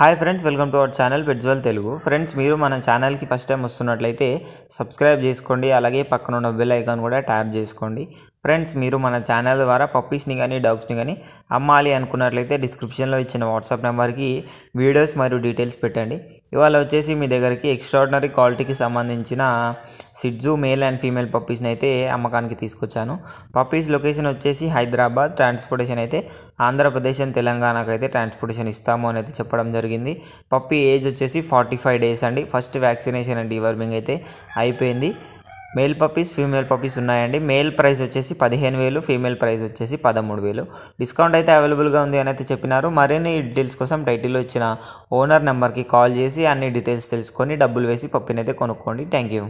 hi friends welcome to our channel పెట్జ్వల్ Telugu friends మీరు మన ఛానల్కి ఫస్ట్ టైం వస్తున్నట్లయితే సబ్స్క్రైబ్ చేసుకోండి అలాగే పక్కన ఉన్న బెల్ ఐకాన్ కూడా ట్యాప్ చేసుకోండి ఫ్రెండ్స్ మీరు మన ఛానల్ ద్వారా పప్పీస్ని కానీ డాగ్స్ని కానీ అమ్మాలి అనుకున్నట్లయితే డిస్క్రిప్షన్లో ఇచ్చిన వాట్సాప్ నెంబర్కి వీడియోస్ మరియు డీటెయిల్స్ పెట్టండి ఇవాళ వచ్చేసి మీ దగ్గరికి ఎక్స్ట్రాడినరీ క్వాలిటీకి సంబంధించిన సిడ్జు మేల్ అండ్ ఫీమేల్ పప్పీస్ని అయితే అమ్మకానికి తీసుకొచ్చాను పప్పీస్ లొకేషన్ వచ్చేసి హైదరాబాద్ ట్రాన్స్పోర్టేషన్ అయితే ఆంధ్రప్రదేశ్ అండ్ తెలంగాణకు అయితే ట్రాన్స్పోర్టేషన్ ఇస్తాము అని అయితే చెప్పడం జరిగింది పప్పీ ఏజ్ వచ్చేసి ఫార్టీ ఫైవ్ డేస్ అండి ఫస్ట్ వ్యాక్సినేషన్ అండ్ డివర్మింగ్ అయితే అయిపోయింది మేల్ పప్పీస్ ఫీమేల్ పప్పీస్ ఉన్నాయండి మేల్ ప్రైస్ వచ్చేసి పదిహేను వేలు ఫీమేల్ ప్రైస్ వచ్చేసి పదమూడు వేలు డిస్కౌంట్ అయితే అవైలబుల్గా ఉంది అని అయితే చెప్పినారు మరిన్ని డీటెయిల్స్ కోసం టైటిల్ వచ్చిన ఓనర్ నెంబర్కి కాల్ చేసి అన్ని డీటెయిల్స్ తెలుసుకొని డబ్బులు వేసి పప్పినైతే కొనుక్కోండి థ్యాంక్ యూ